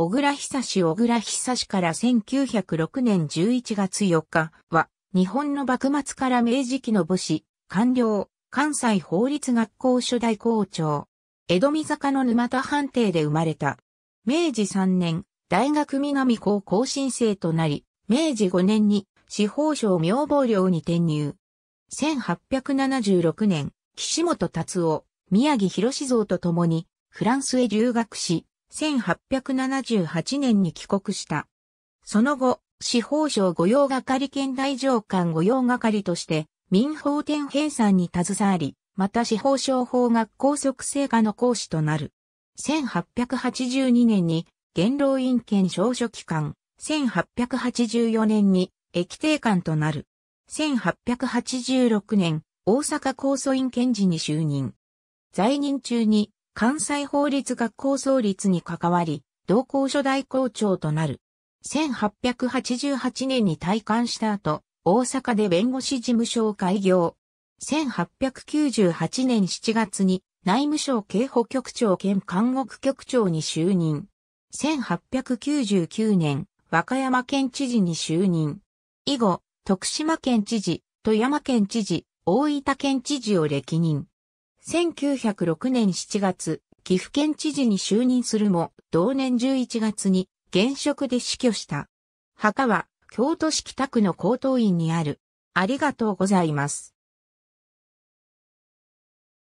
小倉久志小倉久志から1906年11月4日は、日本の幕末から明治期の母子、官僚、関西法律学校初代校長、江戸見坂の沼田藩邸で生まれた。明治3年、大学南高校新生となり、明治5年に司法省妙房寮に転入。1876年、岸本達夫、宮城博蔵と共に、フランスへ留学し、1878年に帰国した。その後、司法省御用係県大上官御用係として、民法典編纂に携わり、また司法省法学校則成果の講師となる。1882年に元老院兼少書機関、1884年に駅定官となる。1886年、大阪高訴院検事に就任。在任中に関西法律学校創立に関わり、同校初代校長となる。1888年に退官した後、大阪で弁護士事務所を開業。1898年7月に内務省警保局長兼監獄局長に就任。1899年、和歌山県知事に就任。以後、徳島県知事、富山県知事、大分県知事を歴任。1906年7月、岐阜県知事に就任するも、同年11月に現職で死去した。墓は、京都市北区の高等院にある。ありがとうございます。